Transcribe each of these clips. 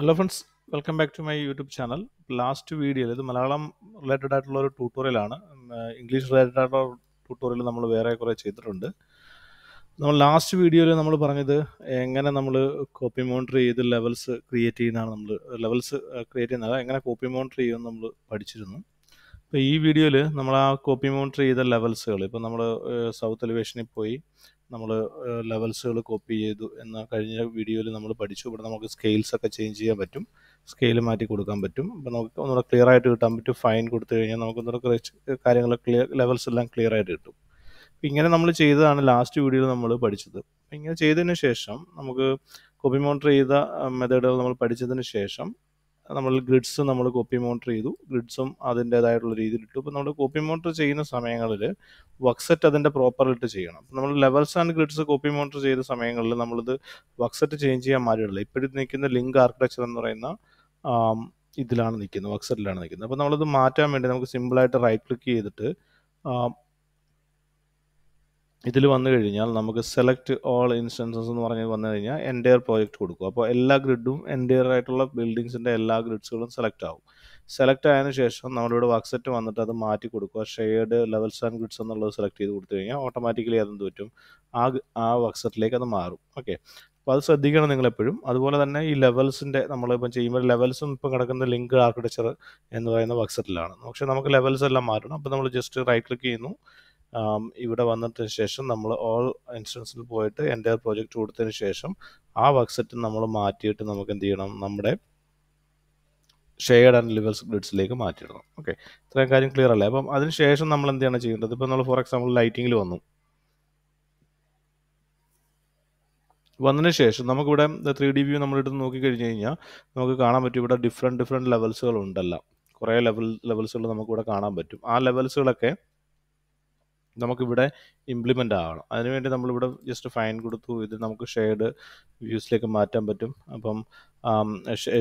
hello friends welcome back to my YouTube channel last വീഡിയോയിൽ ഇത് Malayalam related ആയിട്ടുള്ള ഒരു ട്യൂട്ടോറിയലാണ് ഇംഗ്ലീഷ് റിലേറ്റഡ് ആയിട്ടുള്ള ട്യൂട്ടോറിയൽ നമ്മൾ വേറെ കുറേ ചെയ്തിട്ടുണ്ട് നമ്മൾ ലാസ്റ്റ് വീഡിയോയിൽ നമ്മൾ പറഞ്ഞത് എങ്ങനെ നമ്മൾ കോപ്പി മോണിറ്റർ ചെയ്ത് ലെവൽസ് ക്രിയേറ്റ് ചെയ്യുന്നതാണ് നമ്മൾ ലെവൽസ് ക്രിയേറ്റ് ചെയ്യുന്നതാണ് എങ്ങനെ കോപ്പി മോണിറ്റർ ചെയ്യുമെന്ന് നമ്മൾ പഠിച്ചിരുന്നു ഈ വീഡിയോയിൽ നമ്മൾ ആ കോപ്പി മോണിറ്റർ ചെയ്ത ലെവൽസുകൾ ഇപ്പോൾ നമ്മൾ സൗത്ത് എലിവേഷനിൽ പോയി നമ്മൾ ലെവൽസുകൾ കോപ്പി ചെയ്തു എന്ന കഴിഞ്ഞ വീഡിയോയിൽ നമ്മൾ പഠിച്ചു ഇവിടെ നമുക്ക് സ്കെയിൽസ് ഒക്കെ ചേഞ്ച് ചെയ്യാൻ പറ്റും സ്കെയിൽ മാറ്റി കൊടുക്കാൻ പറ്റും അപ്പോൾ നമുക്ക് ഒന്നുകൂടെ ക്ലിയർ ആയിട്ട് കിട്ടാൻ പറ്റും ഫൈൻ കൊടുത്തു കഴിഞ്ഞാൽ നമുക്ക് ഒന്നുകൂടെ കാര്യങ്ങൾ ക്ലിയർ ലെവൽസ് എല്ലാം ക്ലിയർ ആയിട്ട് കിട്ടും അപ്പോൾ ഇങ്ങനെ നമ്മൾ ചെയ്തതാണ് ലാസ്റ്റ് വീഡിയോയിൽ നമ്മൾ പഠിച്ചത് ഇങ്ങനെ ചെയ്തതിന് ശേഷം നമുക്ക് കോപ്പി മോണിറ്റർ ചെയ്ത മെത്തേഡുകൾ നമ്മൾ പഠിച്ചതിന് ശേഷം നമ്മൾ ഗ്രിഡ്സ് നമ്മൾ കോപ്പി മോണിറ്റർ ചെയ്തു ഗ്രിഡ്സും അതിൻ്റെതായിട്ടുള്ള രീതിയിൽ ഇട്ടു അപ്പോൾ നമ്മൾ കോപ്പി മോണിറ്റർ ചെയ്യുന്ന സമയങ്ങളിൽ വക്സെറ്റ് അതിൻ്റെ പ്രോപ്പറായിട്ട് ചെയ്യണം അപ്പോൾ നമ്മൾ levels and grids copy monitor ചെയ്ത സമയങ്ങളിൽ നമ്മളിത് വക്സെറ്റ് ചേഞ്ച് ചെയ്യാൻ മാറിയുള്ളൂ ഇപ്പോഴും നിൽക്കുന്ന ലിങ്ക് ആർക്കിടെക്ചർ എന്ന് പറയുന്ന ഇതിലാണ് നിൽക്കുന്നത് വക്സെറ്റിലാണ് നിൽക്കുന്നത് അപ്പോൾ നമ്മളത് മാറ്റാൻ വേണ്ടി നമുക്ക് സിമ്പിളായിട്ട് റൈറ്റ് ക്ലിക്ക് ചെയ്തിട്ട് ഇതിൽ വന്നു കഴിഞ്ഞാൽ നമുക്ക് സെലക്ട് ഓൾ ഇൻസ്റ്റൻസസ് എന്ന് പറഞ്ഞ് വന്നു കഴിഞ്ഞാൽ എൻ്റെ പ്രോജക്റ്റ് കൊടുക്കും അപ്പോൾ എല്ലാ ഗ്രിഡും എൻ്റെ ആയിട്ടുള്ള ബിൽഡിങ്സിൻ്റെ എല്ലാ ഗ്രിഡ്സുകളും സെലക്ട് ആവും സെലക്ട് ആയതിനു ശേഷം നമ്മളിവിടെ വർക്ക്സെറ്റ് വന്നിട്ട് അത് മാറ്റി കൊടുക്കുക ഷെയർഡ് ലെവൽസ് ആൻഡ് ഗ്രിഡ്സ് എന്നുള്ളത് സെലക്ട് ചെയ്ത് കൊടുത്തു കഴിഞ്ഞാൽ ഓട്ടോമാറ്റിക്കലി അതും തോറ്റും ആ ആ വർക്ക്സെറ്റിലേക്ക് അത് മാറും ഓക്കെ അപ്പോൾ അത് ശ്രദ്ധിക്കണം നിങ്ങൾ എപ്പോഴും അതുപോലെ തന്നെ ഈ ലെവൽസിൻ്റെ നമ്മളിപ്പം ചെയ്യുമ്പോൾ ലെവൽസും ഇപ്പം കിടക്കുന്ന ലിങ്ക് ആർക്കിടെക്ചർ എന്ന് പറയുന്ന വർക്ക്സെറ്റിലാണ് പക്ഷേ നമുക്ക് ലെവൽസ് എല്ലാം മാറ്റണം അപ്പോൾ നമ്മൾ ജസ്റ്റ് റൈറ്റ് ക്ലിക്ക് ചെയ്യുന്നു ഇവിടെ വന്നതിന് ശേഷം നമ്മൾ ഓൾ ഇൻസ്റ്റൻസിൽ പോയിട്ട് എൻ്റെ പ്രോജക്റ്റ് കൊടുത്തതിന് ശേഷം ആ വക്സെറ്റ് നമ്മൾ മാറ്റിയിട്ട് നമുക്ക് എന്ത് ചെയ്യണം നമ്മുടെ ഷെയർഡ് ആൻഡ് ലിവൽസ് ഗ്രിഡ്സിലേക്ക് മാറ്റിയിടണം ഓക്കെ ഇത്രയും കാര്യം ക്ലിയർ അല്ലേ അപ്പം അതിനുശേഷം നമ്മൾ എന്താണ് ചെയ്യേണ്ടത് ഇപ്പം നമ്മൾ ഫോർ എക്സാമ്പിൾ ലൈറ്റിങ്ങിൽ വന്നു വന്നതിന് ശേഷം നമുക്കിവിടെ ത്രീ ഡി വ്യൂ നമ്മളിട്ട് നോക്കിക്കഴിഞ്ഞ് കഴിഞ്ഞാൽ നമുക്ക് കാണാൻ പറ്റും ഇവിടെ ഡിഫറെൻറ്റ് ഡിഫറെൻറ്റ് ലെവൽസുകൾ ഉണ്ടല്ല കുറേ ലെവൽ ലെവൽസുകൾ നമുക്കിവിടെ കാണാൻ പറ്റും ആ ലെവൽസുകളൊക്കെ നമുക്കിവിടെ ഇംപ്ലിമെൻ്റ് ആകണം അതിനുവേണ്ടി നമ്മളിവിടെ ജസ്റ്റ് ഫൈൻ കൊടുത്തു ഇത് നമുക്ക് ഷെയ്ഡ് വ്യൂസിലേക്ക് മാറ്റാൻ പറ്റും അപ്പം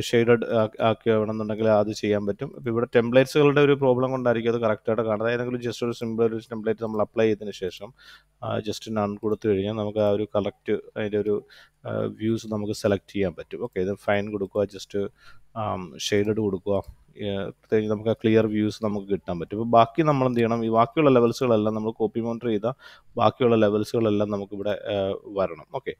ഷെയ്ഡ് ആക്കി വേണമെന്നുണ്ടെങ്കിൽ അത് ചെയ്യാൻ പറ്റും ഇപ്പോൾ ഇവിടെ ടെംപ്ലേറ്റ്സുകളുടെ ഒരു പ്രോബ്ലം കൊണ്ടായിരിക്കും അത് കറക്റ്റായിട്ട് കാണുന്നത് ഏതെങ്കിലും ജസ്റ്റ് ഒരു സിമ്പിൾ ഒരു ടെംപ്ലേറ്റ് നമ്മൾ അപ്ലൈ ചെയ്തതിന് ശേഷം ജസ്റ്റ് നൺ കൊടുത്തു കഴിഞ്ഞാൽ നമുക്ക് ആ ഒരു കളക്ട് അതിൻ്റെ ഒരു വ്യൂസ് നമുക്ക് സെലക്ട് ചെയ്യാൻ പറ്റും ഓക്കെ ഇത് ഫൈൻ കൊടുക്കുക ജസ്റ്റ് ഷെയ്ഡ് കൊടുക്കുക പ്രത്യേകിച്ച് നമുക്ക് ആ ക്ലിയർ വ്യൂസ് നമുക്ക് കിട്ടാൻ പറ്റും ഇപ്പോൾ ബാക്കി നമ്മൾ എന്ത് ചെയ്യണം ഈ ബാക്കിയുള്ള ലെവൽസുകളെല്ലാം നമ്മൾ കോപ്പി മോണിറ്റർ ചെയ്ത ബാക്കിയുള്ള ലെവൽസുകളെല്ലാം നമുക്കിവിടെ വരണം ഓക്കെ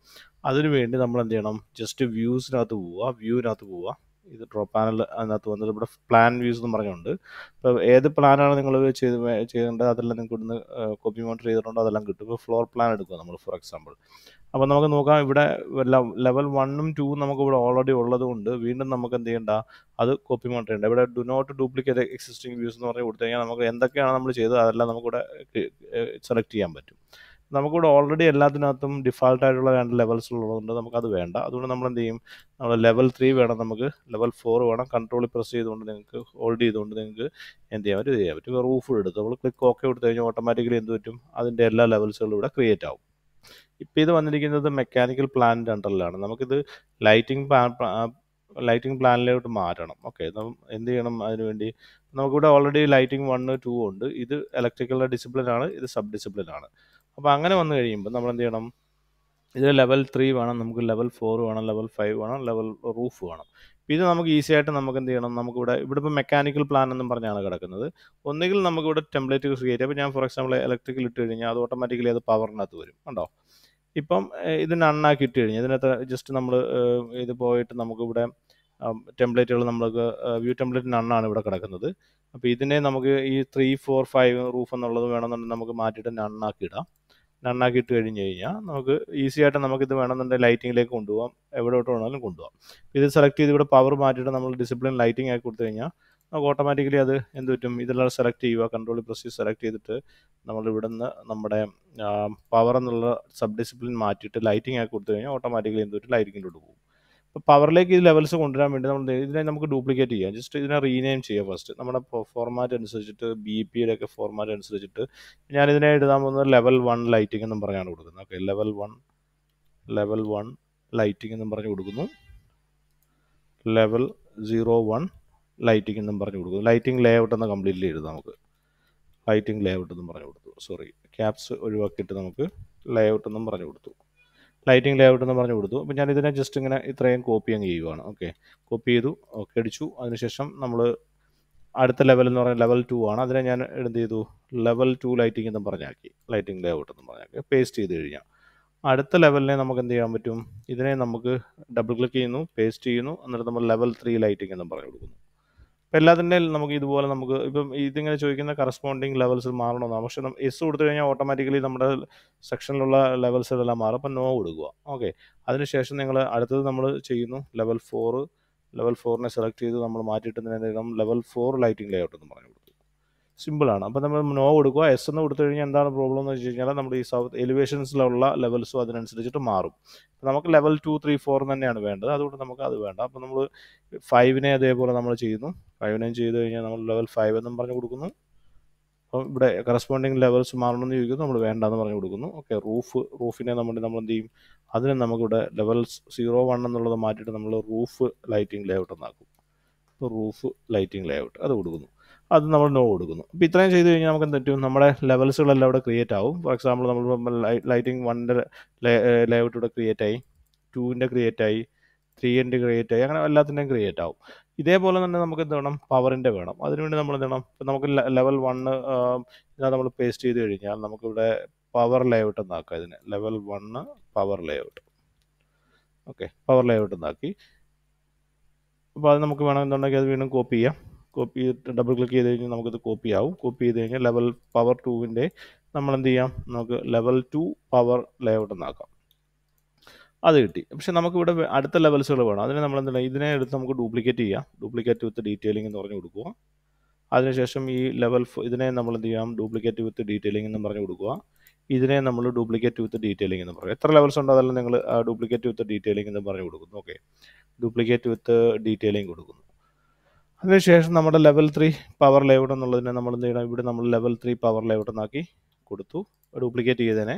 അതിനുവേണ്ടി നമ്മൾ എന്ത് ചെയ്യണം ജസ്റ്റ് വ്യൂസിനകത്ത് പോവുക വ്യൂവിനകത്ത് പോവുക ഇത് ഡ്രോ പാനൽ അതിനകത്ത് വന്നത് ഇവിടെ പ്ലാൻ വ്യൂസ് എന്ന് പറഞ്ഞുണ്ട് ഇപ്പോൾ ഏത് പ്ലാനാണ് നിങ്ങൾ ചെയ്ത് ചെയ്യേണ്ടത് അതെല്ലാം നിങ്ങൾക്ക് ഇവിടുന്ന് കോപ്പി മോണിറ്റർ ചെയ്തിട്ടുണ്ടോ അതെല്ലാം കിട്ടും ഇപ്പോൾ ഫ്ലോർ പ്ലാൻ എടുക്കുക നമ്മൾ ഫോർ എക്സാമ്പിൾ അപ്പോൾ നമുക്ക് നോക്കാം ഇവിടെ ലെവൽ വണ്ണും ടൂവും നമുക്ക് ഇവിടെ ഓൾറെഡി ഉള്ളത് കൊണ്ട് വീണ്ടും നമുക്ക് എന്ത് ചെയ്യേണ്ട അത് കോപ്പി മോണിറ്റർ ചെയ്യേണ്ട ഇവിടെ do not duplicate existing views എന്ന് പറഞ്ഞ് കൊടുത്തു കഴിഞ്ഞാൽ നമുക്ക് എന്തൊക്കെയാണ് നമ്മൾ ചെയ്തത് അതെല്ലാം നമുക്കിവിടെ സെലക്ട് ചെയ്യാൻ പറ്റും നമുക്കിവിടെ ഓൾറെഡി എല്ലാത്തിനകത്തും ഡിഫാൾട്ടായിട്ടുള്ള ആയിട്ടുള്ള രണ്ട് ലെവൽസ് ഉള്ളതുകൊണ്ട് നമുക്കത് വേണ്ട അതുകൊണ്ട് നമ്മൾ എന്ത് ചെയ്യും നമ്മൾ ലെവൽ ത്രീ വേണം നമുക്ക് ലെവൽ ഫോർ വേണം കൺട്രോളിൽ പ്രസ് ചെയ്തുകൊണ്ട് നിങ്ങൾക്ക് ഹോൾഡ് ചെയ്തുകൊണ്ട് നിങ്ങൾക്ക് എന്ത് ചെയ്യാൻ പറ്റും ചെയ്യാൻ പറ്റും റൂഫ് എടുത്ത് നമ്മൾ ക്ലിക്ക് ഓക്കെ കൊടുത്തു കഴിഞ്ഞാൽ ഓട്ടോമാറ്റിക്കലി എന്ത് പറ്റും അതിൻ്റെ എല്ലാ ലെവൽസുകളും ഇവിടെ ക്രിയേറ്റ് ആവും ഇപ്പം ഇത് വന്നിരിക്കുന്നത് മെക്കാനിക്കൽ പ്ലാന്റ് അണ്ടറിലാണ് നമുക്കിത് ലൈറ്റിംഗ് ലൈറ്റിംഗ് പ്ലാനിലോട്ട് മാറ്റണം ഓക്കെ എന്ത് ചെയ്യണം അതിനുവേണ്ടി നമുക്കിവിടെ ഓൾറെഡി ലൈറ്റിംഗ് വൺ ടു ഉണ്ട് ഇത് ഇലക്ട്രിക്കലിൻ്റെ ഡിസിപ്ലിൻ ആണ് ഇത് സബ് ഡിസിപ്ലിൻ ആണ് അപ്പോൾ അങ്ങനെ വന്നു കഴിയുമ്പോൾ നമ്മൾ എന്ത് ചെയ്യണം ഇതിൽ ലെവൽ ത്രീ വേണം നമുക്ക് ലെവൽ ഫോർ വേണം ലെവൽ ഫൈവ് വേണം ലെവൽ റൂഫ് വേണം ഇത് നമുക്ക് ഈസി ആയിട്ട് നമുക്ക് എന്ത് ചെയ്യണം നമുക്കിവിടെ ഇവിടെ ഇപ്പോൾ മെക്കാനിക്കൽ പ്ലാൻ എന്നും പറഞ്ഞാണ് കിടക്കുന്നത് ഒന്നുകിൽ നമുക്കിവിടെ ടെംപ്ലേറ്റ് യൂസ് ചെയ്യാം അപ്പോൾ ഞാൻ ഫോർ എക്സാമ്പിൾ ഇലക്ട്രിക്കൽ ഇട്ട് കഴിഞ്ഞാൽ അത് ഓട്ടോമാറ്റിക്കലി അത് പവറിനകത്ത് വരും കണ്ടോ ഇപ്പം ഇത് അണ്ണാക്കി ഇട്ട് കഴിഞ്ഞാൽ ഇതിനകത്ത് ജസ്റ്റ് നമ്മൾ ഇത് പോയിട്ട് നമുക്കിവിടെ ടെംപ്ലേറ്റുകൾ നമ്മൾക്ക് വ്യൂ ടെംപ്ലേറ്റ് അണ്ണാണ് ഇവിടെ കിടക്കുന്നത് അപ്പോൾ ഇതിനെ നമുക്ക് ഈ ത്രീ ഫോർ ഫൈവ് റൂഫ് എന്നുള്ളത് വേണമെന്നുണ്ടെങ്കിൽ നമുക്ക് മാറ്റിയിട്ട് അണ്ണാക്കി ഇടാം നണ്ണാക്കി ഇട്ട് കഴിഞ്ഞ് കഴിഞ്ഞാൽ നമുക്ക് ഈസി ആയിട്ട് നമുക്ക് ഇത് വേണമെന്നുണ്ടെങ്കിൽ ലൈറ്റിങ്ങിലേക്ക് കൊണ്ടുപോകാം എവിടോട്ട് വേണമെങ്കിലും കൊണ്ടുപോകാം ഇത് സെലക്ട് ചെയ്ത് ഇവിടെ പവർ മാറ്റിയിട്ട് നമ്മൾ ഡിസിപ്ലിൻ ലൈറ്റിംഗ് ആക്കി കൊടുത്തു കഴിഞ്ഞാൽ നമുക്ക് ഓട്ടോമാറ്റിക്കലി അത് എന്ത് പറ്റും ഇതെല്ലാം സെലക്ട് ചെയ്യുക കൺട്രോൾ പ്രൊസീസ് സെലക്ട് ചെയ്തിട്ട് നമ്മൾ ഇവിടെ നിന്ന് നമ്മുടെ പവർ എന്നുള്ള സബ് ഡിസിപ്ലിൻ മാറ്റിയിട്ട് ലൈറ്റിംഗ് ആക്കി കൊടുത്തു കഴിഞ്ഞാൽ ഓട്ടോമാറ്റിക്കലി എന്ത് പറ്റും ലൈറ്റിങ്ങിലോട്ട് പോകും പവറിലേക്ക് ഈ ലെവൽസ് കൊണ്ടുവരാൻ വേണ്ടി നമ്മൾ ഇതിനെ നമുക്ക് ഡ്യൂപ്ലിക്കേറ്റ് ചെയ്യാം ജസ്റ്റ് ഇതിനെ റീനെയിം ചെയ്യാം ഫസ്റ്റ് നമ്മുടെ ഫോർമാറ്റ് അനുസരിച്ചിട്ട് ബി പിയുടെ ഒക്കെ ഫോർമാറ്റ് അനുസരിച്ചിട്ട് ഞാൻ ഇതിനെ എഴുതാൻ പോകുന്നത് ലെവൽ വൺ ലൈറ്റിംഗ് എന്നും പറഞ്ഞാണ് കൊടുക്കുന്നത് okay level one level one lighting എന്നും പറഞ്ഞ് കൊടുക്കുന്നു ലെവൽ സീറോ വൺ ലൈറ്റിംഗ് എന്നും പറഞ്ഞ് കൊടുക്കുന്നു ലൈറ്റിംഗ് ലേഔട്ട് എന്ന് കംപ്ലീറ്റ്ലി എഴുതാം നമുക്ക് ലൈറ്റിംഗ് ലേഔട്ട് എന്നും പറഞ്ഞു കൊടുത്തു സോറി ക്യാപ്സ് ഒഴിവാക്കിയിട്ട് നമുക്ക് ലേഔട്ട് എന്നും പറഞ്ഞു കൊടുത്തു ലൈറ്റിംഗ് ലേഔട്ട് എന്ന് പറഞ്ഞു കൊടുത്തു അപ്പോൾ ഞാൻ ഇതിനെ ജസ്റ്റ് ഇങ്ങനെ ഇത്രയും കോപ്പി അങ്ങ് ചെയ്യുവാണ് ഓക്കെ കോപ്പി ചെയ്തു ഓക്കെ അടിച്ചു അതിനുശേഷം നമ്മൾ അടുത്ത ലെവൽ എന്ന് പറഞ്ഞാൽ ലെവൽ ടു ആണ് അതിനെ ഞാൻ എന്ത് ചെയ്തു ലെവൽ ടു ലൈറ്റിംഗ് എന്ന് പറഞ്ഞാക്കി ലൈറ്റിംഗ് ലേഔട്ട് എന്ന് പറഞ്ഞാക്കി പേസ്റ്റ് ചെയ്ത് കഴിഞ്ഞാൽ അടുത്ത ലെവലിനെ നമുക്ക് എന്ത് ചെയ്യാൻ പറ്റും ഇതിനെ നമുക്ക് ഡബിൾ ക്ലിക്ക് ചെയ്യുന്നു പേസ്റ്റ് ചെയ്യുന്നു എന്നിട്ട് നമ്മൾ ലെവൽ ത്രീ ലൈറ്റിംഗ് എന്ന് പറഞ്ഞു കൊടുക്കുന്നു ഇപ്പം എല്ലാത്തിൻ്റെ നമുക്ക് ഇതുപോലെ നമുക്ക് ഇപ്പം ഇതിങ്ങനെ ചോദിക്കുന്ന കറസ്പോണ്ടിങ് ലെവൽസ് മാറണമെന്നാണ് പക്ഷെ എസ് കൊടുത്തു കഴിഞ്ഞാൽ ഓട്ടോമാറ്റിക്കലി നമ്മുടെ സെക്ഷനിലുള്ള ലെവൽസ് ഇതെല്ലാം മാറും അപ്പം നോ കൊടുക്കുക ഓക്കെ അതിനുശേഷം നിങ്ങൾ അടുത്തത് നമ്മൾ ചെയ്യുന്നു ലെവൽ ഫോർ ലെവൽ ഫോറിനെ സെലക്ട് ചെയ്ത് നമ്മൾ മാറ്റിയിട്ട് നമ്മൾ ലെവൽ ഫോർ ലൈറ്റിംഗ് ലേഔട്ട് എന്ന് പറഞ്ഞു കൊടുത്തു സിമ്പിളാണ് അപ്പോൾ നമ്മൾ നോ കൊടുക്കുക എസ് എന്ന് കൊടുത്തു കഴിഞ്ഞാൽ എന്താണ് പ്രോബ്ലം എന്ന് വെച്ച് കഴിഞ്ഞാൽ നമ്മുടെ ഈ സൗത്ത് എലിവേഷൻസിലുള്ള ലെവൽസും അതിനനുസരിച്ചിട്ട് മാറും നമുക്ക് ലെവൽ ടു ത്രീ ഫോർ തന്നെയാണ് വേണ്ടത് അതുകൊണ്ട് നമുക്ക് അത് വേണ്ട അപ്പോൾ നമ്മൾ ഫൈവിനെ അതേപോലെ നമ്മൾ ചെയ്യുന്നു ഫൈവ് നയൻ ചെയ്ത് കഴിഞ്ഞാൽ നമ്മൾ ലെവൽ ഫൈവ് എന്നും പറഞ്ഞു കൊടുക്കുന്നു അപ്പം ഇവിടെ കറസ്പോണ്ടിങ് ലെവൽസ് മാറണമെന്ന് ചോദിക്കുന്നു നമ്മൾ വേണ്ടാന്ന് പറഞ്ഞു കൊടുക്കുന്നു ഓക്കെ റൂഫ് റൂഫിനെ നമ്മൾ നമ്മൾ എന്ത് ചെയ്യും അതിനെ നമുക്കിവിടെ ലെവൽസ് സീറോ വൺ എന്നുള്ളത് മാറ്റിയിട്ട് നമ്മൾ റൂഫ് ലൈറ്റിംഗ് ലേഔട്ട് എന്നാക്കും ഇപ്പോൾ റൂഫ് ലൈറ്റിംഗ് ലേഔട്ട് അത് കൊടുക്കുന്നു അത് നമ്മൾ നോ കൊടുക്കുന്നു അപ്പോൾ ഇത്രയും ചെയ്ത് കഴിഞ്ഞാൽ നമുക്ക് എന്ത് പറ്റും നമ്മുടെ ലെവൽസുകളെല്ലാം ഇവിടെ ക്രിയേറ്റ് ആവും ഫോർ എക്സാമ്പിൾ നമ്മൾ ലൈറ്റിംഗ് വണ്ണിൻ്റെ ലേഔട്ട് ഇവിടെ ക്രിയേറ്റ് ആയി ടുവിൻ്റെ ക്രിയേറ്റ് ആയി ത്രീ ക്രിയേറ്റ് ആയി അങ്ങനെ എല്ലാത്തിൻ്റെയും ക്രിയേറ്റ് ആവും ഇതേപോലെ തന്നെ നമുക്ക് എന്ത് വേണം പവറിൻ്റെ വേണം അതിനുവേണ്ടി നമ്മൾ എന്ത് വേണം നമുക്ക് ലെവൽ വണ്ണ് നമ്മൾ പേസ്റ്റ് ചെയ്ത് കഴിഞ്ഞാൽ നമുക്കിവിടെ പവർ ലേഔട്ട് എന്നാക്കാം ഇതിന് level one power layout okay power layout എന്നാക്കി അപ്പോൾ അത് നമുക്ക് വേണമെന്നുണ്ടെങ്കിൽ അത് വീണ്ടും കോപ്പി ചെയ്യാം കോപ്പി ചെയ്തിട്ട് ഡബിൾ ക്ലിക്ക് ചെയ്ത് കഴിഞ്ഞാൽ നമുക്കിത് കോപ്പി ആവും കോപ്പി ചെയ്ത് കഴിഞ്ഞാൽ ലെവൽ പവർ ടൂവിൻ്റെ നമ്മൾ എന്ത് ചെയ്യാം നമുക്ക് ലെവൽ ടു പവർ ലേഔട്ട് എന്നാക്കാം അത് കിട്ടി പക്ഷെ നമുക്കിവിടെ അടുത്ത ലെവൽസുകൾ വേണം അതിന് നമ്മൾ എന്താണ് ഇതിനെ എടുത്ത് നമുക്ക് ഡ്യൂപ്ലിക്കേറ്റ് ചെയ്യാം ഡ്യൂപ്ലിക്കേറ്റ് വിത്ത് ഡീറ്റെയിലിംഗ് എന്ന് പറഞ്ഞ് കൊടുക്കുക അതിനുശേഷം ഈ ലെവൽ ഇതിനെ നമ്മൾ എന്ത് ചെയ്യാം ഡ്യൂപ്ലിക്കേറ്റ് വിത്ത് ഡീറ്റെയിലിംഗ് എന്ന് പറഞ്ഞ് കൊടുക്കുക ഇതിനെ നമ്മൾ ഡ്യൂപ്ലിക്കേറ്റ് വിത്ത് ഡീറ്റെയിലിംഗ് എന്ന് പറയും എത്ര ലെവൽസ് ഉണ്ടോ അതെല്ലാം നിങ്ങൾ ഡ്യൂപ്ലിക്കേറ്റ് വിത്ത് ഡീറ്റെയിലിംഗ് എന്ന് പറഞ്ഞ് കൊടുക്കുന്നു ഓക്കെ ഡ്യൂപ്ലിക്കേറ്റ് വിത്ത് ഡീറ്റെയിലിംഗ് കൊടുക്കുന്നു അതിനുശേഷം നമ്മുടെ ലെവൽ ത്രീ പവർ ലേഔട്ട് എന്നുള്ളതിനെ നമ്മൾ എന്ത് ചെയ്യണം ഇവിടെ നമ്മൾ ലെവൽ ത്രീ പവർ ലേഔട്ട് എന്നാക്കി കൊടുത്തു ഡ്യൂപ്ലിക്കേറ്റ് ചെയ്തതിനെ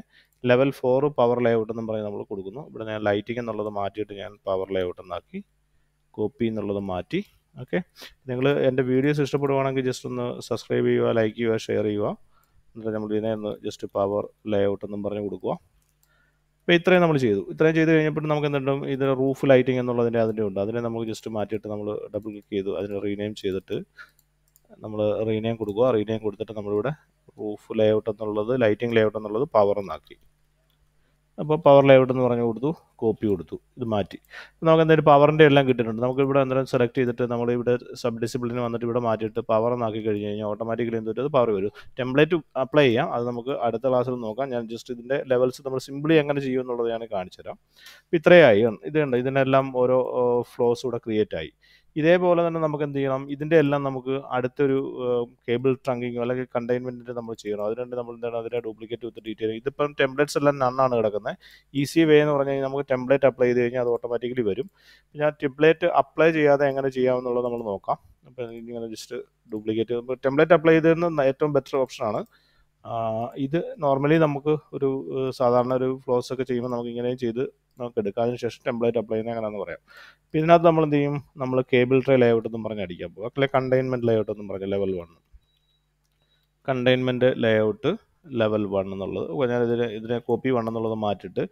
ലെവൽ ഫോർ പവർ ലേഔട്ട് എന്ന് പറഞ്ഞ് നമ്മൾ കൊടുക്കുന്നു ഇവിടെ ഞാൻ ലൈറ്റിംഗ് എന്നുള്ളത് മാറ്റിയിട്ട് ഞാൻ പവർ ലേഔട്ട് എന്നാക്കി കോപ്പി എന്നുള്ളത് മാറ്റി ഓക്കെ നിങ്ങൾ എൻ്റെ വീഡിയോസ് ഇഷ്ടപ്പെടുവാണെങ്കിൽ ജസ്റ്റ് ഒന്ന് സബ്സ്ക്രൈബ് ചെയ്യുക ലൈക്ക് ചെയ്യുക ഷെയർ ചെയ്യുക എന്നിട്ട് നമ്മൾ ഇതിനെ ഒന്ന് ജസ്റ്റ് പവർ ലേഔട്ട് എന്നും പറഞ്ഞ് കൊടുക്കുക അപ്പോൾ ഇത്രയും നമ്മൾ ചെയ്തു ഇത്രയും ചെയ്ത് കഴിഞ്ഞപ്പോൾ നമുക്ക് എന്തുണ്ടും ഇതിന് റൂഫ് ലൈറ്റിംഗ് എന്നുള്ളതിൻ്റെ അതിൻ്റെ ഉണ്ട് അതിനെ നമുക്ക് ജസ്റ്റ് മാറ്റിയിട്ട് നമ്മൾ ഡബിൾ ക്ലിക്ക് ചെയ്തു അതിന് റീനെയിം ചെയ്തിട്ട് നമ്മൾ റീനെയിം കൊടുക്കുക റീനെയിം കൊടുത്തിട്ട് നമ്മളിവിടെ റൂഫ് ഔട്ട് എന്നുള്ളത് ലൈറ്റിംഗ് ലേഔട്ട് എന്നുള്ളത് പവർ എന്നാക്കി അപ്പോൾ പവർ ലേഔട്ട് എന്ന് പറഞ്ഞു കൊടുത്തു കോപ്പി കൊടുത്തു ഇത് മാറ്റി നമുക്ക് എന്തായാലും പവറിൻ്റെ എല്ലാം കിട്ടിയിട്ടുണ്ട് നമുക്ക് ഇവിടെ എന്തായാലും സെലക്ട് ചെയ്തിട്ട് നമ്മൾ ഇവിടെ സബ് ഡിസിപ്ലിന് വന്നിട്ട് ഇവിടെ മാറ്റിയിട്ട് പവർ എന്നാക്കി കഴിഞ്ഞ് കഴിഞ്ഞാൽ ഓട്ടോമാറ്റിക്കലി എന്തോ അത് പവർ വരും ടെംപ്ലേറ്റ് അപ്ലൈ ചെയ്യാം അത് നമുക്ക് അടുത്ത ക്ലാസ്സിൽ നോക്കാം ഞാൻ ജസ്റ്റ് ഇതിൻ്റെ ലെവൽസ് നമ്മൾ സിമ്പിളി എങ്ങനെ ചെയ്യും എന്നുള്ളത് ഞാൻ കാണിച്ചുതരാം ഇത്രയായി ഇത് കണ്ടോ ഇതിനെല്ലാം ഓരോ ഫ്ലോസ് ഇവിടെ ക്രിയേറ്റ് ആയി ഇതേപോലെ തന്നെ നമുക്ക് എന്ത് ചെയ്യണം ഇതിൻ്റെ എല്ലാം നമുക്ക് അടുത്തൊരു കേബിൾ ട്രങ്കിങ്ങോ അല്ലെങ്കിൽ കണ്ടെയ്ൻമെന്റ് നമ്മൾ ചെയ്യണം അതിനുണ്ട് നമ്മൾ എന്താണ് അതിൻ്റെ ഡ്യൂപ്ലിക്കേറ്റ് വിത്ത് ഡീറ്റെയിൽ ഇതിപ്പം ടെംപ്ലേറ്റ്സ് എല്ലാം നണ്ണാണ് കിടക്കുന്നത് ഈസി വേ എന്ന് പറഞ്ഞു കഴിഞ്ഞാൽ നമുക്ക് ടെംപ്ലേറ്റ് അപ്ലൈ ചെയ്ത് കഴിഞ്ഞാൽ അത് ഓട്ടോമാറ്റിക്കലി വരും ഞാൻ ടെംപ്ലേറ്റ് അപ്ലൈ ചെയ്യാതെ എങ്ങനെ ചെയ്യാമെന്നുള്ളത് നമ്മൾ നോക്കാം അപ്പം ഇങ്ങനെ ജസ്റ്റ് ഡ്യൂപ്ലിക്കേറ്റ് ടെംപ്ലേറ്റ് അപ്ലൈ ചെയ്തതെന്ന് ഏറ്റവും ബെറ്റർ ഓപ്ഷനാണ് ഇത് നോർമലി നമുക്ക് ഒരു സാധാരണ ഒരു ഫ്ലോസ് ഒക്കെ ചെയ്യുമ്പോൾ നമുക്ക് ഇങ്ങനെ ചെയ്ത് നമുക്ക് എടുക്കാം ശേഷം ടെംപ്ലേറ്റ് അപ്ലൈ ചെയ്യുന്ന എങ്ങനെയാണെന്ന് പറയാം അപ്പോൾ ഇതിനകത്ത് നമ്മൾ എന്ത് ചെയ്യും നമ്മൾ കേബിൾ ട്രേ ലേഔട്ട് എന്ന് പറഞ്ഞ് അടിക്കാൻ പോകും അല്ലെങ്കിൽ കണ്ടെയ്ൻമെൻറ്റ് ലേഔട്ട് എന്ന് പറഞ്ഞ level one containment layout level one എന്നുള്ളത് ഞാൻ ഇതിനെ ഇതിനെ കോപ്പി വൺ എന്നുള്ളത് മാറ്റിയിട്ട്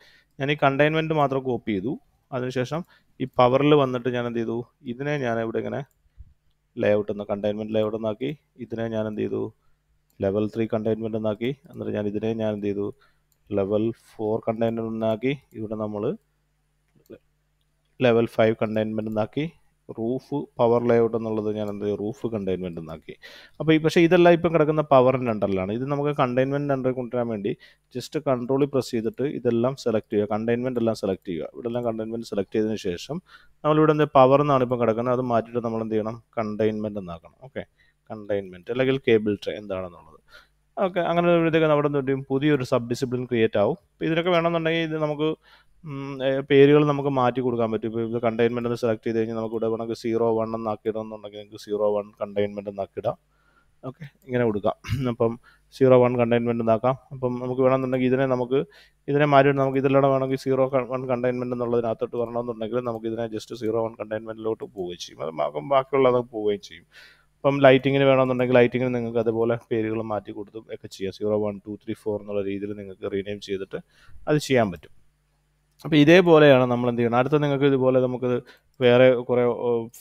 ഞാൻ ഈ കണ്ടെയ്ൻമെൻറ്റ് മാത്രം കോപ്പി ചെയ്തു അതിനുശേഷം ഈ പവറിൽ വന്നിട്ട് ഞാൻ എന്ത് ചെയ്തു ഇതിനെ ഞാൻ ഇവിടെ ഇങ്ങനെ ഔട്ട് എന്ന് കണ്ടെയ്ൻമെൻറ്റ് ഔട്ട് എന്നാക്കി ഇതിനെ ഞാൻ എന്ത് ചെയ്തു ലെവൽ ത്രീ കണ്ടെയ്ൻമെൻ്റ് ഒന്നാക്കി എന്നിട്ട് ഞാൻ ഇതിനെ ഞാൻ എന്ത് ചെയ്തു ലെവൽ ഫോർ കണ്ടെയ്ൻമെൻ്റ് ഒന്നാക്കി ഇവിടെ നമ്മൾ ലെവൽ ഫൈവ് കണ്ടെയ്ൻമെൻ്റ് ഒന്നാക്കി റൂഫ് പവർ ലേഔട്ട് എന്നുള്ളത് ഞാൻ എന്ത് റൂഫ് കണ്ടെയ്ൻമെൻ്റ് ഒന്നാക്കി അപ്പോൾ ഈ പക്ഷേ ഇതെല്ലാം ഇപ്പം കിടക്കുന്ന പവറിൻ്റെ അണ്ടറിലാണ് ഇത് നമുക്ക് കണ്ടെയ്ൻമെൻറ്റ് അണ്ടറിൽ കൊണ്ടുവരാൻ വേണ്ടി ജസ്റ്റ് കൺട്രോളിൽ പ്രസ് ചെയ്തിട്ട് ഇതെല്ലാം സെലക്ട് ചെയ്യുക കണ്ടെയ്ൻമെൻ്റ് എല്ലാം സെലക്ട് ചെയ്യുക ഇവിടെ എല്ലാം കണ്ടെയ്ൻമെൻറ്റ് സെലക്ട് ചെയ്തതിന് ശേഷം നമ്മളിവിടെ എന്ത് പവർ എന്നാണ് ഇപ്പം കിടക്കുന്നത് അത് മാറ്റിയിട്ട് നമ്മൾ എന്ത് ചെയ്യണം കണ്ടെയ്ൻമെൻറ്റ് എന്നാക്കണം ഓക്കെ കണ്ടെയ്ൻമെൻറ്റ് അല്ലെങ്കിൽ കേബിൾ ട്രേ എന്താണെന്നുള്ളത് ഓക്കെ അങ്ങനെ വരുമ്പോഴത്തേക്ക് നമ്മുടെ എന്തും പുതിയൊരു സബ് ഡിസിപ്ലിൻ ക്രിയേറ്റ് ആവും അപ്പോൾ ഇതിനൊക്കെ വേണമെന്നുണ്ടെങ്കിൽ ഇത് നമുക്ക് പേരുകൾ നമുക്ക് മാറ്റി കൊടുക്കാൻ പറ്റും ഇപ്പോൾ ഇത് കണ്ടെയ്ൻമെൻ്റ് എന്ന് സെലക്ട് ചെയ്ത് കഴിഞ്ഞാൽ നമുക്ക് ഇവിടെ വേണമെങ്കിൽ സീറോ വൺ എന്നാക്കി ഇടണമെന്നുണ്ടെങ്കിൽ നമുക്ക് സീറോ വൺ കണ്ടെയ്ൻമെൻ്റ് എന്നാക്കി ഇടാം ഓക്കെ ഇങ്ങനെ കൊടുക്കാം അപ്പം സീറോ വൺ കണ്ടെയ്ൻമെൻ്റ് എന്നാക്കാം അപ്പം നമുക്ക് വേണമെന്നുണ്ടെങ്കിൽ ഇതിനെ നമുക്ക് ഇതിനെ മാറ്റി നമുക്ക് ഇതിലൂടെ വേണമെങ്കിൽ സീറോ വൺ കണ്ടെയ്ൻമെൻ്റ് എന്നുള്ളതിനകത്തോട്ട് വരണമെന്നുണ്ടെങ്കിൽ നമുക്ക് ഇതിനെ ജസ്റ്റ് സീറോ വൺ കണ്ടെയ്ൻമെൻറ്റിലോട്ട് പോവുകയും ചെയ്യും അത് ബാക്കിയുള്ളത് പോവുകയും ചെയ്യും ഇപ്പം ലൈറ്റിങ്ങിന് വേണമെന്നുണ്ടെങ്കിൽ ലൈറ്റിങ്ങിന് നിങ്ങൾക്ക് അതുപോലെ പേരുകൾ മാറ്റി കൊടുത്തും ഒക്കെ ചെയ്യാം zero one two three four എന്നുള്ള രീതിയിൽ നിങ്ങൾക്ക് റീനെയിം ചെയ്തിട്ട് അത് ചെയ്യാൻ പറ്റും അപ്പോൾ ഇതേപോലെയാണ് നമ്മൾ എന്ത് ചെയ്യണം അടുത്ത നിങ്ങൾക്ക് ഇതുപോലെ നമുക്ക് വേറെ കുറേ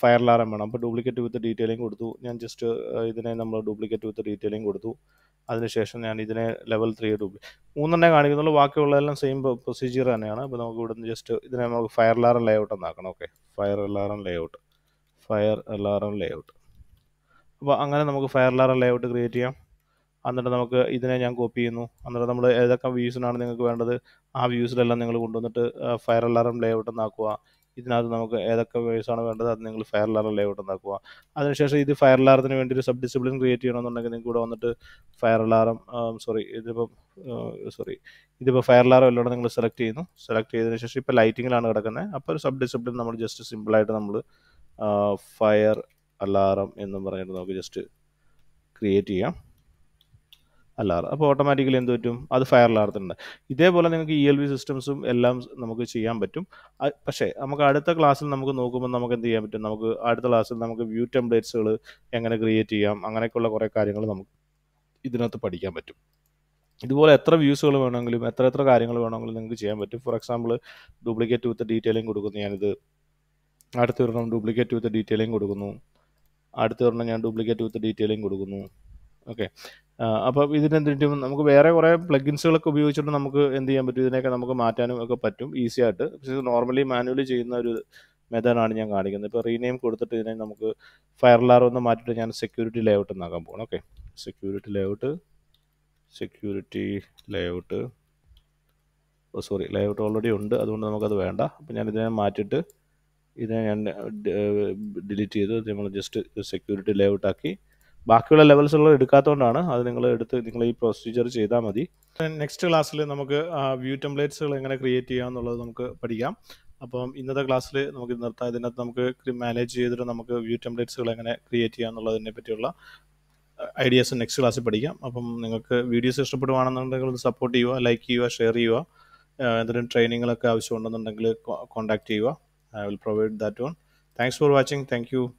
ഫയർ ലാറം വേണം അപ്പോൾ ഡ്യൂപ്ലിക്കേറ്റ് വിത്ത് ഡീറ്റെയിലിംഗ് കൊടുത്തു ഞാൻ ജസ്റ്റ് ഇതിനെ നമ്മൾ ഡ്യൂപ്ലിക്കേറ്റ് വിത്ത് ഡീറ്റെയിലിംഗ് കൊടുത്തു അതിനുശേഷം ഞാൻ ഇതിനെ ലെവൽ ത്രീ ഡൂപ്ലി മൂന്നെണ്ണം കാണിക്കുന്നുള്ളൂ ബാക്കിയുള്ളതെല്ലാം സെയിം പ്രൊസീജിയർ തന്നെയാണ് അപ്പോൾ നമുക്ക് ഇവിടുന്ന് ജസ്റ്റ് ഇതിനെ നമുക്ക് ഫയർ ലേ ലേഔട്ട് ഒന്നാക്കണം okay fire lay layout fire lay layout അപ്പോൾ അങ്ങനെ നമുക്ക് ഫയർ ലാറ ലേഔട്ട് ക്രിയേറ്റ് ചെയ്യാം എന്നിട്ട് നമുക്ക് ഇതിനെ ഞാൻ കോപ്പി ചെയ്യുന്നു എന്നിട്ട് നമ്മൾ ഏതൊക്കെ വ്യൂസിനാണ് നിങ്ങൾക്ക് വേണ്ടത് ആ വ്യൂസിലെല്ലാം നിങ്ങൾ കൊണ്ടുവന്നിട്ട് ഫയർ ലേ ലേഔട്ട് ആക്കുക ഇതിനകത്ത് നമുക്ക് ഏതൊക്കെ വ്യൂസാണ് വേണ്ടത് അത് നിങ്ങൾ ഫയർ ലേ ലേഔട്ട് എന്നാക്കുക അതിനുശേഷം ഇത് ഫയർ അലാറത്തിന് വേണ്ടി ഒരു സബ് ഡിസിപ്ലിൻ ക്രിയേറ്റ് ചെയ്യണമെന്നുണ്ടെങ്കിൽ നിങ്ങൾക്ക് ഇവിടെ വന്നിട്ട് ഫയർ അലാറം സോറി ഇതിപ്പോൾ സോറി ഇതിപ്പോൾ ഫയർ അലാറം എല്ലാം നിങ്ങൾ സെലക്ട് ചെയ്യുന്നു സെലക്ട് ചെയ്തതിന് ശേഷം ഇപ്പോൾ ലൈറ്റിങ്ങിലാണ് കിടക്കുന്നത് അപ്പോൾ ഒരു സബ് ഡിസിപ്ലിൻ നമ്മൾ ജസ്റ്റ് സിമ്പിളായിട്ട് നമ്മൾ ഫയർ അലാറം എന്നും പറഞ്ഞിട്ട് നമുക്ക് ജസ്റ്റ് ക്രിയേറ്റ് ചെയ്യാം അലാറം അപ്പോൾ ഓട്ടോമാറ്റിക്കലി എന്ത് പറ്റും അത് ഫയർ അലാറത്തിനുണ്ട് ഇതേപോലെ നിങ്ങൾക്ക് ഇ എൽ വി സിസ്റ്റംസും എല്ലാം നമുക്ക് ചെയ്യാൻ പറ്റും പക്ഷേ നമുക്ക് അടുത്ത ക്ലാസ്സിൽ നമുക്ക് നോക്കുമ്പോൾ നമുക്ക് എന്ത് ചെയ്യാൻ പറ്റും നമുക്ക് അടുത്ത ക്ലാസ്സിൽ നമുക്ക് വ്യൂ ടെംപ്ലേറ്റ്സുകൾ എങ്ങനെ ക്രിയേറ്റ് ചെയ്യാം അങ്ങനെയൊക്കെയുള്ള കുറേ കാര്യങ്ങൾ നമുക്ക് ഇതിനകത്ത് പഠിക്കാൻ പറ്റും ഇതുപോലെ എത്ര വ്യൂസുകൾ വേണമെങ്കിലും എത്ര എത്ര കാര്യങ്ങൾ വേണമെങ്കിലും നിങ്ങൾക്ക് ചെയ്യാൻ പറ്റും for example duplicate with detailing കൊടുക്കുന്നു ഞാനിത് ഒരെണ്ണം ഡ്യൂപ്ലിക്കേറ്റ് വിത്ത് ഡീറ്റെയിലിംഗ് കൊടുക്കുന്നു അടുത്ത ഒരെണ്ണം ഞാൻ ഡ്യൂപ്ലിക്കേറ്റ് വിത്ത് ഡീറ്റെയിലിംഗ് കൊടുക്കുന്നു ഓക്കെ അപ്പോൾ ഇതിനെന്തിനും നമുക്ക് വേറെ കുറേ പ്ലഗിൻസുകളൊക്കെ ഉപയോഗിച്ചിട്ട് നമുക്ക് എന്ത് ചെയ്യാൻ പറ്റും ഇതിനെയൊക്കെ നമുക്ക് മാറ്റാനും ഒക്കെ പറ്റും ഈസി ആയിട്ട് പക്ഷേ നോർമലി മാനുവലി ചെയ്യുന്ന ഒരു മെത്തേഡാണ് ഞാൻ കാണിക്കുന്നത് ഇപ്പോൾ റീനെയിം കൊടുത്തിട്ട് ഇതിനെ നമുക്ക് ഫയർ ലാർ ഒന്ന് മാറ്റിയിട്ട് ഞാൻ സെക്യൂരിറ്റി ഔട്ട് എന്നാക്കാൻ പോകണം okay security layout security layout sorry layout already ഉണ്ട് അതുകൊണ്ട് നമുക്കത് വേണ്ട അപ്പോൾ ഞാൻ ഇതിനെ മാറ്റിയിട്ട് ഇത് ഞാൻ ഡിലീറ്റ് ചെയ്ത് നമ്മൾ ജസ്റ്റ് സെക്യൂരിറ്റി ലേ ഔട്ട് ആക്കി ബാക്കിയുള്ള ലെവൽസ് ഉള്ളത് എടുക്കാത്തതുകൊണ്ടാണ് അത് നിങ്ങൾ എടുത്ത് നിങ്ങൾ ഈ പ്രൊസീജിയർ ചെയ്താൽ മതി നെക്സ്റ്റ് ക്ലാസ്സിൽ നമുക്ക് വ്യൂ ടെംപ്ലേറ്റ്സുകൾ എങ്ങനെ ക്രിയേറ്റ് ചെയ്യാം എന്നുള്ളത് നമുക്ക് പഠിക്കാം അപ്പം ഇന്നത്തെ ക്ലാസ്സിൽ നമുക്ക് നിർത്താം ഇതിനകത്ത് നമുക്ക് മാനേജ് ചെയ്തിട്ട് നമുക്ക് വ്യൂ ടെംപ്ലേറ്റ്സുകൾ എങ്ങനെ ക്രിയേറ്റ് ചെയ്യാം എന്നുള്ളതിനെ പറ്റിയുള്ള ഐഡിയാസ് നെക്സ്റ്റ് ക്ലാസ്സിൽ പഠിക്കാം അപ്പം നിങ്ങൾക്ക് വീഡിയോസ് ഇഷ്ടപ്പെടുവാണെന്നുണ്ടെങ്കിൽ ഒന്ന് സപ്പോർട്ട് ചെയ്യുക ലൈക്ക് ചെയ്യുക ഷെയർ ചെയ്യുക എന്തെങ്കിലും ട്രെയിനിങ്ങുകളൊക്കെ ആവശ്യമുണ്ടെന്നുണ്ടെങ്കിൽ കോൺടാക്ട് ചെയ്യുക i will provide that one thanks for watching thank you